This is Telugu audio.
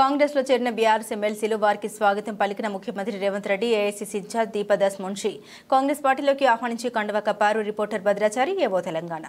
కాంగ్రెస్లో చేరిన బీఆర్ఎస్ ఎమ్మెల్సీలు వారికి స్వాగతం పలికిన ముఖ్యమంత్రి రేవంత్ రెడ్డి ఏఐసీసీ ఇన్ఛార్జ్ దీపదాస్ మున్షి కాంగ్రెస్ పార్టీలోకి ఆహ్వానించి కండువా కప్పారు రిపోర్టర్ భద్రాచారి ఏవో తెలంగాణ